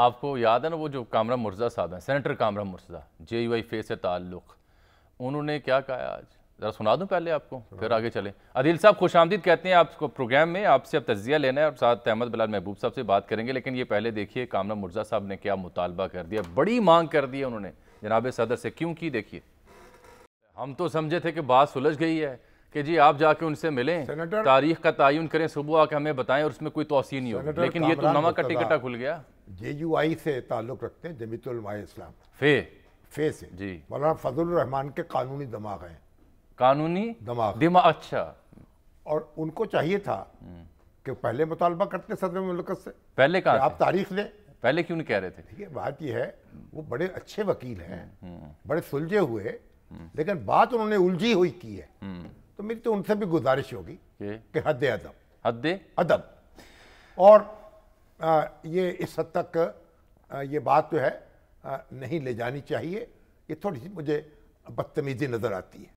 आपको याद है ना वो जो कामरा मुर्जा साहब हैं senator Kamran Murtaza J U I F से ताल्लुक उन्होंने क्या कहा आज ज़रा सुना दूँ पहले आपको फिर हाँ। आगे चलें अदिल साहब खुश आमदीद कहते हैं आपको प्रोग्राम में आपसे अब तजिया लेना है और साथ अहमद बिलाल महबूब साहब से बात करेंगे लेकिन ये पहले देखिए कामरा मुर्जा साहब ने क्या मुतालबा कर दिया बड़ी मांग कर दी है उन्होंने जनाब सदर से क्यों की देखिए हम तो समझे थे कि बात सुलझ गई है कि जी आप जाके उनसे मिलें तारीख का तयन करें सुबह आके हमें बताएं और उसमें कोई तोसी नहीं हो लेकिन ये तो नवा कट्टी कट्टा खुल गया जे यू आई से ताल्लुक़ रखते हैं जमीतलमा इस्लाम फे फे से जी मौलाना फजल रहमान के कानूनी दिमाग हैं कानूनी दिमाग दिमाग अच्छा और उनको चाहिए था हम्म। कि पहले मुतालबा करते सदर मुलकत से पहले कहा आप तारीख दें पहले क्यों नहीं कह रहे थे ठीक है बात यह है वो बड़े अच्छे वकील हैं हम्म, हम्म। बड़े सुलझे हुए लेकिन बात उन्होंने उलझी हुई की है तो मेरी तो उनसे भी गुजारिश होगी कि हद अदब हद अदब और ये इस हद तक ये बात जो है नहीं ले जानी चाहिए ये थोड़ी सी मुझे बदतमीजी नज़र आती है